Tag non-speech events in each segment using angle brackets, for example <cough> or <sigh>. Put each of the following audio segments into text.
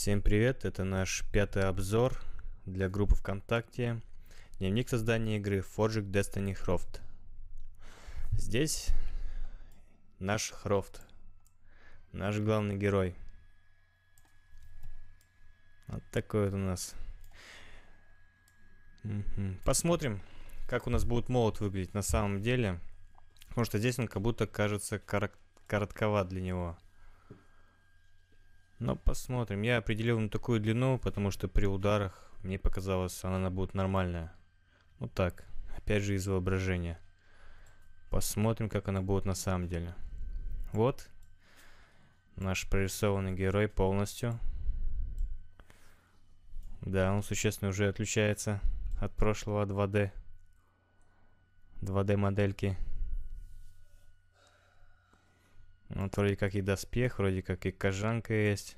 Всем привет, это наш пятый обзор для группы ВКонтакте Дневник создания игры Forging Destiny Croft Здесь наш Хрофт, наш главный герой Вот такой вот у нас Посмотрим, как у нас будет молот выглядеть на самом деле Потому что здесь он как будто кажется коротковат для него но посмотрим. Я определил на такую длину, потому что при ударах мне показалось, она будет нормальная. Вот так. Опять же из воображения. Посмотрим, как она будет на самом деле. Вот. Наш прорисованный герой полностью. Да, он существенно уже отличается от прошлого 2D. 2D модельки. Вот вроде как и доспех, вроде как и кожанка есть.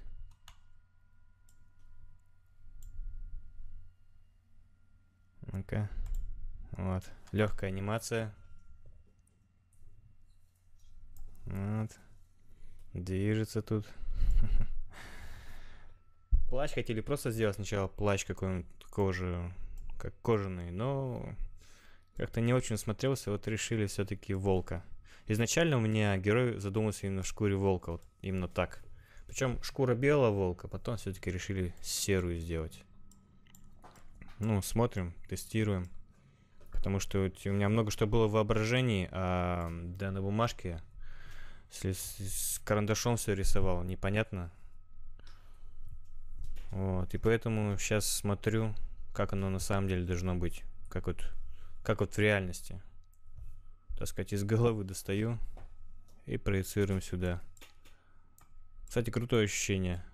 Ну-ка. Вот. Легкая анимация. Вот. Движется тут. <laughs> Плащ хотели просто сделать сначала плащ какой-нибудь кожи, как кожаный, но как-то не очень смотрелся, вот решили все-таки волка. Изначально у меня герой задумался именно в шкуре волка, вот именно так. Причем шкура белого волка, потом все-таки решили серую сделать ну, смотрим, тестируем. Потому что у меня много что было в воображении, а да, на бумажке с, с карандашом все рисовал, непонятно. Вот, и поэтому сейчас смотрю, как оно на самом деле должно быть, как вот, как вот в реальности. Так сказать, из головы достаю и проецируем сюда. Кстати, крутое ощущение.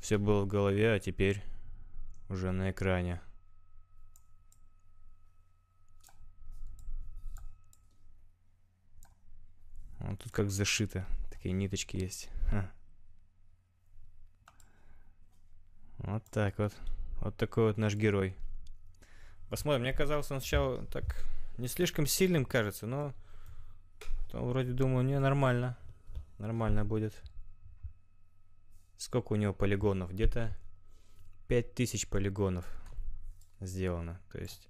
Все было в голове, а теперь уже на экране. Вот тут как зашито. Такие ниточки есть. Ха. Вот так вот. Вот такой вот наш герой. Посмотрим. Мне казалось, он сначала так не слишком сильным кажется, но Потом вроде думаю, не, нормально. Нормально будет. Сколько у него полигонов? Где-то 5000 полигонов сделано. То есть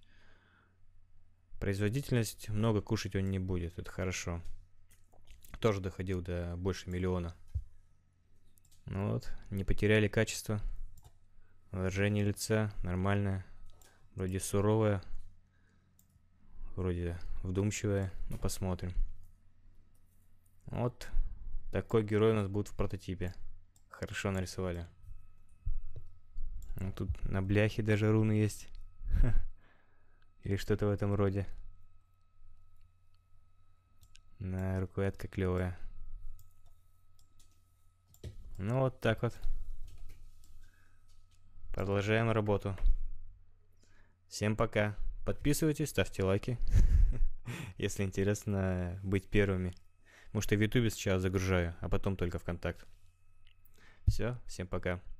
производительность много кушать он не будет, это хорошо. Тоже доходил до больше миллиона. Ну вот, не потеряли качество. Выражение лица нормальное. Вроде суровое. Вроде вдумчивое. Ну, посмотрим. Вот такой герой у нас будет в прототипе. Хорошо нарисовали. Ну, тут на бляхе даже руны есть. <laughs> Или что-то в этом роде. На рукоятка клевая. Ну вот так вот. Продолжаем работу. Всем пока. Подписывайтесь, ставьте лайки, <laughs> если интересно быть первыми. Может, я в Ютубе сейчас загружаю, а потом только ВКонтакт. Все, всем пока.